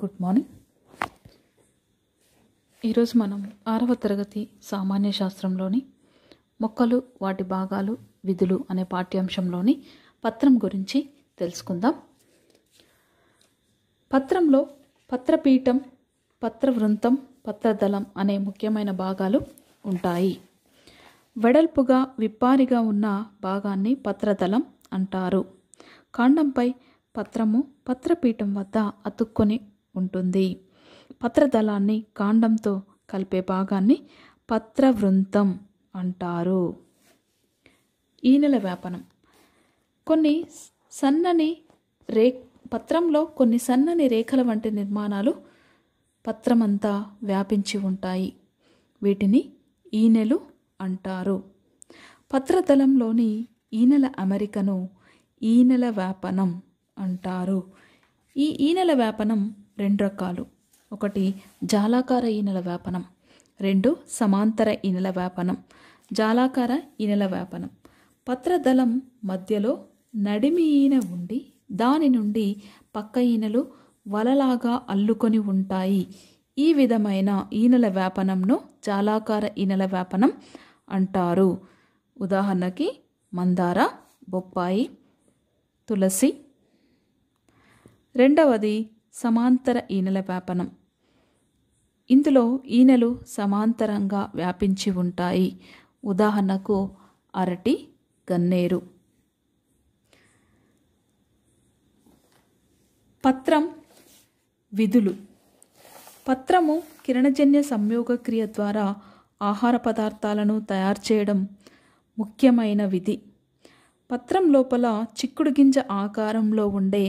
good morning ఈరోజు మనం ఆరవ తరగతి సామాన్య శాస్త్రంలోని మొక్కలు వాటి భాగాలు విధులు అనే పాఠ్యాంశంలోని పత్రం గురించి తెలుసుకుందాం పత్రంలో పత్రపీఠం పత్రవృంతం పత్రదళం అనే ముఖ్యమైన భాగాలు ఉంటాయి వెడల్పుగా విప్పారిగా ఉన్న భాగాన్ని పత్రదళం అంటారు కాండంపై పత్రము పత్రపీఠం వద్ద అతుక్కొని ఉంటుంది పత్రదళాన్ని కాండంతో కలిపే భాగాన్ని పత్రవృంతం అంటారు ఈ నెల వ్యాపనం కొన్ని సన్నని రే పత్రంలో కొన్ని సన్నని రేఖల వంటి నిర్మాణాలు పత్రమంతా వ్యాపించి ఉంటాయి వీటిని ఈనెలు అంటారు పత్రదళంలోని ఈనెల అమెరికను ఈనెల వ్యాపనం అంటారు ఈ ఈనెల వ్యాపనం రెండు రకాలు ఒకటి జాలాకార ఈనెల వ్యాపనం రెండు సమాంతర ఈనెల వ్యాపనం జాలాకార ఈనెల వ్యాపనం పత్రదళం మధ్యలో నడిమి ఈన ఉండి దాని నుండి పక్క ఈనెలు వలలాగా అల్లుకొని ఉంటాయి ఈ విధమైన ఈనెల వ్యాపనంను జాలాకార ఈనెల వ్యాపనం అంటారు ఉదాహరణకి మందార బొప్పాయి తులసి రెండవది సమాంతర ఈనెల వ్యాపనం ఇందులో ఈనెలు సమాంతరంగా వ్యాపించి ఉంటాయి ఉదాహరణకు అరటి గన్నేరు పత్రం విధులు పత్రము కిరణజన్య సంయోగక్రియ ద్వారా ఆహార పదార్థాలను తయారు చేయడం ముఖ్యమైన విధి పత్రం లోపల చిక్కుడు గింజ ఆకారంలో ఉండే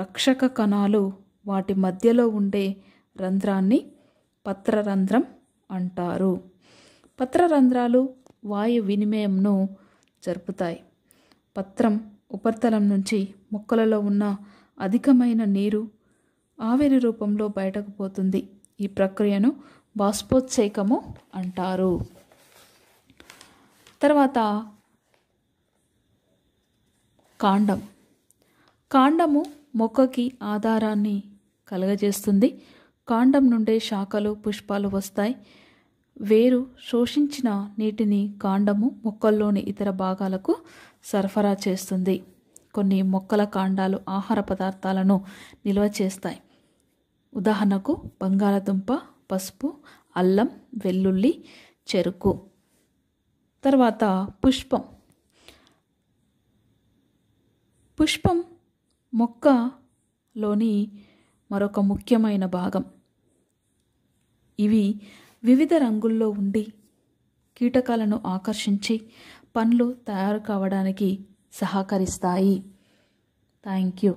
రక్షక కణాలు వాటి మధ్యలో ఉండే రంధ్రాన్ని పత్రరంధ్రం అంటారు పత్రరంధ్రాలు వాయు వినిమయంను జరుపుతాయి పత్రం ఉపరితలం నుంచి మొక్కలలో ఉన్న అధికమైన నీరు ఆవిరి రూపంలో బయటకు పోతుంది ఈ ప్రక్రియను బాష్పోత్సేకము అంటారు తర్వాత కాండం కాండము మొక్కకి ఆధారాన్ని కలగజేస్తుంది కాండం నుండే శాఖలు పుష్పాలు వస్తాయి వేరు శోషించిన నీటిని కాండము మొక్కల్లోని ఇతర భాగాలకు సరఫరా చేస్తుంది కొన్ని మొక్కల కాండాలు ఆహార పదార్థాలను నిల్వ చేస్తాయి ఉదాహరణకు బంగాళదుంప పసుపు అల్లం వెల్లుల్లి చెరుకు తర్వాత పుష్పం పుష్పం మొక్కలోని మరొక ముఖ్యమైన భాగం ఇవి వివిధ రంగుల్లో ఉండి కీటకాలను ఆకర్షించి పండ్లు తయారు కావడానికి సహకరిస్తాయి థ్యాంక్ యూ